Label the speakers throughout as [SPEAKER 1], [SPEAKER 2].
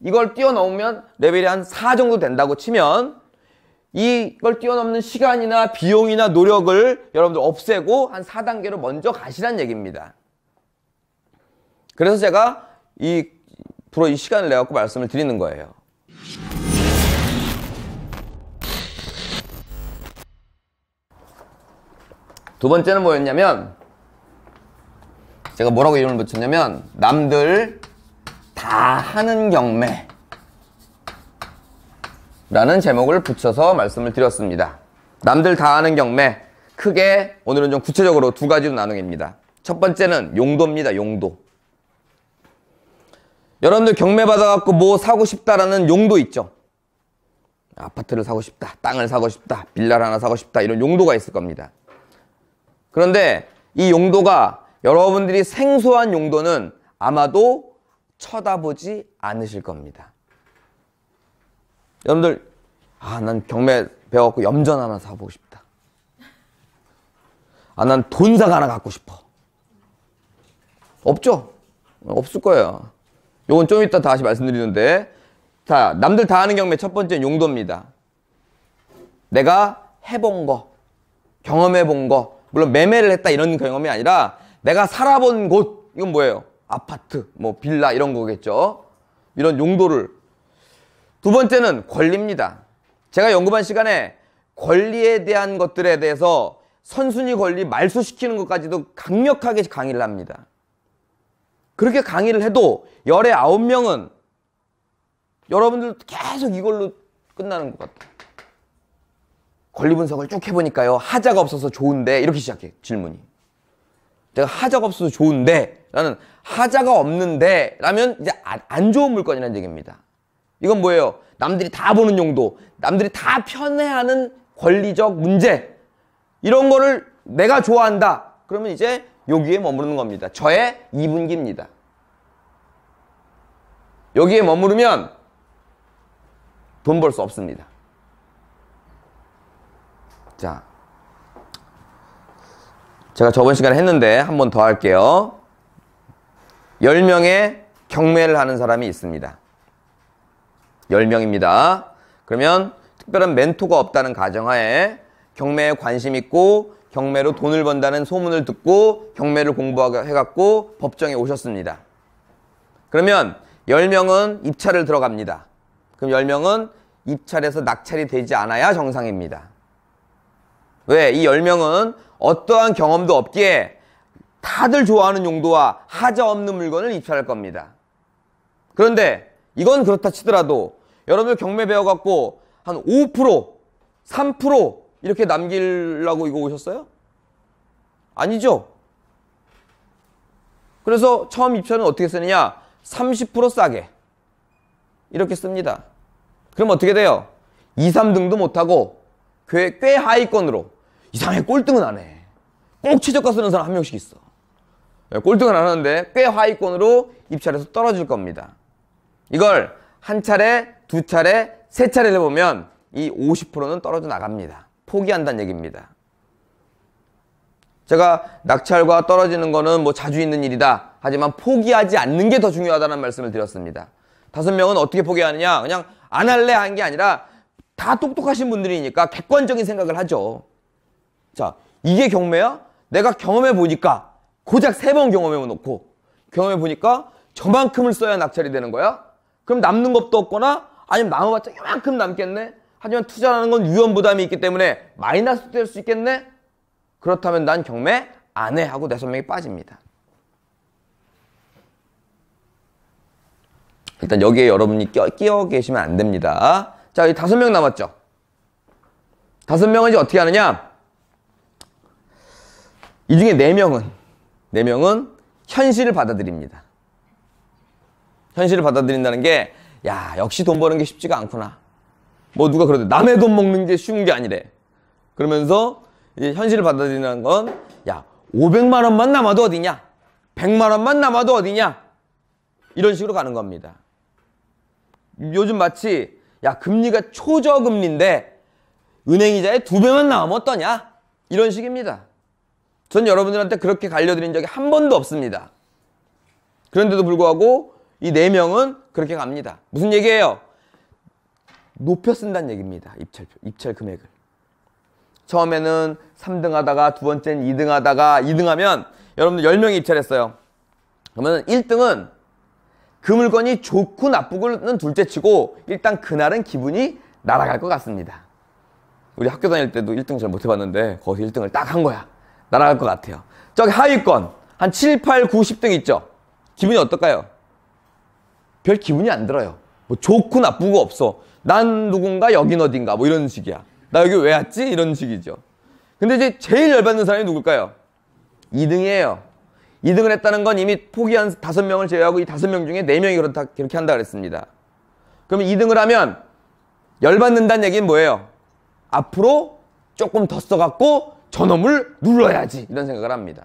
[SPEAKER 1] 이걸 뛰어넘으면 레벨이 한 4 정도 된다고 치면 이걸 뛰어넘는 시간이나 비용이나 노력을 여러분들 없애고 한 4단계로 먼저 가시란 얘기입니다. 그래서 제가 이프로이 시간을 내갖고 말씀을 드리는 거예요. 두 번째는 뭐였냐면 제가 뭐라고 이름을 붙였냐면 남들 다 하는 경매 라는 제목을 붙여서 말씀을 드렸습니다. 남들 다 하는 경매 크게 오늘은 좀 구체적으로 두 가지로 나누입니다. 첫 번째는 용도입니다. 용도. 여러분들 경매 받아갖고 뭐 사고 싶다라는 용도 있죠? 아파트를 사고 싶다, 땅을 사고 싶다, 빌라를 하나 사고 싶다 이런 용도가 있을 겁니다. 그런데 이 용도가 여러분들이 생소한 용도는 아마도 쳐다보지 않으실 겁니다. 여러분들, 아, 난 경매 배워갖고 염전 하나 사보고 싶다. 아, 난 돈사가 하나 갖고 싶어. 없죠? 없을 거예요. 요건 좀 이따 다시 말씀드리는데. 자, 남들 다 하는 경매 첫 번째 용도입니다. 내가 해본 거, 경험해 본 거, 물론 매매를 했다 이런 경험이 아니라 내가 살아본 곳, 이건 뭐예요? 아파트, 뭐 빌라 이런 거겠죠. 이런 용도를. 두 번째는 권리입니다. 제가 연구한 시간에 권리에 대한 것들에 대해서 선순위 권리 말소시키는 것까지도 강력하게 강의를 합니다. 그렇게 강의를 해도 열의 아홉 명은 여러분들 계속 이걸로 끝나는 것 같아요. 권리 분석을 쭉 해보니까요. 하자가 없어서 좋은데 이렇게 시작해 질문이. 내가 하자가 없어서 좋은데 나는 하자가 없는데 라면 이제 안 좋은 물건이라는 얘기입니다. 이건 뭐예요? 남들이 다 보는 용도, 남들이 다 편애하는 권리적 문제 이런 거를 내가 좋아한다. 그러면 이제 여기에 머무르는 겁니다. 저의 2분기입니다. 여기에 머무르면 돈 벌 수 없습니다. 자, 제가 저번 시간에 했는데 한 번 더 할게요. 10명의 경매를 하는 사람이 있습니다. 10명입니다. 그러면 특별한 멘토가 없다는 가정하에 경매에 관심 있고 경매로 돈을 번다는 소문을 듣고 경매를 공부해갖고 법정에 오셨습니다. 그러면 10명은 입찰을 들어갑니다. 그럼 10명은 입찰에서 낙찰이 되지 않아야 정상입니다. 왜? 이 10명은 어떠한 경험도 없기에 다들 좋아하는 용도와 하자 없는 물건을 입찰할 겁니다. 그런데 이건 그렇다 치더라도 여러분들 경매 배워갖고 한 5%, 3% 이렇게 남기려고 이거 오셨어요? 아니죠? 그래서 처음 입찰은 어떻게 쓰느냐? 30% 싸게. 이렇게 씁니다. 그럼 어떻게 돼요? 2, 3등도 못하고 꽤, 꽤 하위권으로 이상하 꼴등은 안 해. 꼭 최저가 쓰는 사람 한 명씩 있어. 예, 꼴등은 안 하는데 꽤 하위권으로 입찰에서 떨어질 겁니다. 이걸 한 차례, 두 차례, 세 차례를 해보면 이 50%는 떨어져 나갑니다. 포기한다는 얘기입니다. 제가 낙찰과 떨어지는 거는 뭐 자주 있는 일이다. 하지만 포기하지 않는 게 더 중요하다는 말씀을 드렸습니다. 다섯 명은 어떻게 포기하느냐? 그냥 안 할래 한 게 아니라 다 똑똑하신 분들이니까 객관적인 생각을 하죠. 자, 이게 경매야? 내가 경험해 보니까 고작 세 번 경험해 놓고 경험해 보니까 저만큼을 써야 낙찰이 되는 거야? 그럼 남는 것도 없거나 아니면 남아봤자 이만큼 남겠네? 하지만 투자라는 건 위험 부담이 있기 때문에 마이너스 될 수 있겠네? 그렇다면 난 경매 안 해 하고 내 선명이 빠집니다. 일단 여기에 여러분이 끼어, 끼어 계시면 안 됩니다. 자, 다섯 명 남았죠? 다섯 명은 이제 어떻게 하느냐? 이 중에 4명은 4명은 현실을 받아들입니다. 현실을 받아들인다는 게 야, 역시 돈 버는 게 쉽지가 않구나. 뭐 누가 그러대. 남의 돈 먹는 게 쉬운 게 아니래. 그러면서 이제 현실을 받아들이는 건 야, 500만 원만 남아도 어디냐? 100만 원만 남아도 어디냐? 이런 식으로 가는 겁니다. 요즘 마치 야, 금리가 초저금리인데 은행 이자의 두 배만 남으면 어떠냐? 이런 식입니다. 전 여러분들한테 그렇게 갈려드린 적이 한 번도 없습니다. 그런데도 불구하고 이 네 명은 그렇게 갑니다. 무슨 얘기예요? 높여 쓴다는 얘기입니다. 입찰, 입찰 금액을. 처음에는 3등 하다가 두 번째는 2등 하다가 2등 하면 여러분들 10명이 입찰했어요. 그러면 1등은 그 물건이 좋고 나쁘고는 둘째 치고 일단 그날은 기분이 날아갈 것 같습니다. 우리 학교 다닐 때도 1등 잘 못해봤는데 거기서 1등을 딱 한 거야. 날아갈 것 같아요. 저기 하위권 한 7, 8, 9, 0등 있죠. 기분이 어떨까요? 별 기분이 안 들어요. 뭐 좋고 나쁘고 없어. 난 누군가 여긴 어딘가 뭐 이런 식이야. 나 여기 왜 왔지? 이런 식이죠. 근데 이제 제일 열받는 사람이 누굴까요? 2등이에요. 2등을 했다는 건 이미 포기한 5명을 제외하고 이 5명 중에 4명이 그렇다, 그렇게 한다 그랬습니다. 그럼 2등을 하면 열받는다는 얘기는 뭐예요? 앞으로 조금 더 써갖고 저놈을 눌러야지 이런 생각을 합니다.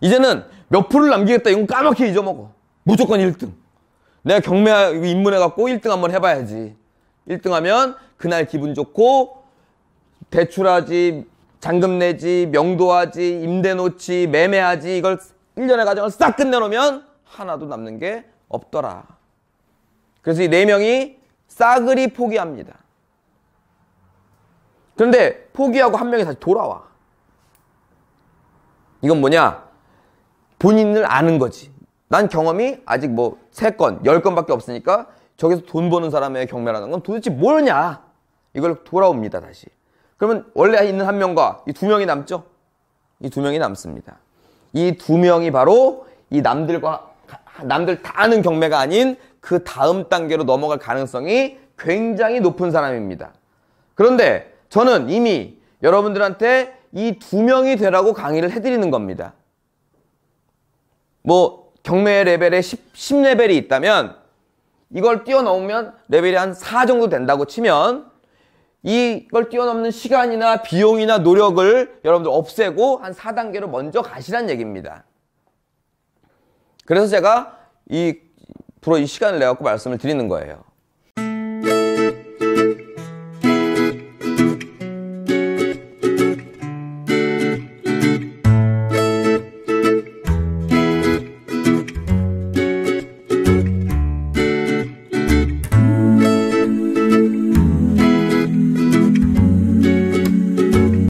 [SPEAKER 1] 이제는 몇 프를 로 남기겠다 이건 까맣게 잊어먹어. 무조건 1등. 내가 경매 입문해갖고 1등 한번 해봐야지. 1등 하면 그날 기분 좋고 대출하지, 잔금 내지, 명도하지, 임대 놓지, 매매하지 이걸 1년의 과정을 싹 끝내놓으면 하나도 남는 게 없더라. 그래서 이 네 명이 싸그리 포기합니다. 그런데 포기하고 한 명이 다시 돌아와. 이건 뭐냐? 본인을 아는 거지. 난 경험이 아직 뭐 3건, 10건밖에 없으니까 저기서 돈 버는 사람의 경매라는 건 도대체 뭐냐? 이걸 돌아옵니다, 다시. 그러면 원래 있는 한 명과 이 두 명이 남죠? 이 두 명이 남습니다. 이 두 명이 바로 이 남들과, 남들 다 아는 경매가 아닌 그 다음 단계로 넘어갈 가능성이 굉장히 높은 사람입니다. 그런데 저는 이미 여러분들한테 이 두 명이 되라고 강의를 해드리는 겁니다. 뭐 경매 레벨에 10, 10레벨이 있다면 이걸 뛰어넘으면 레벨이 한 4 정도 된다고 치면 이걸 뛰어넘는 시간이나 비용이나 노력을 여러분들 없애고 한 4단계로 먼저 가시란 얘기입니다. 그래서 제가 이 프로 이 시간을 내갖고 말씀을 드리는 거예요.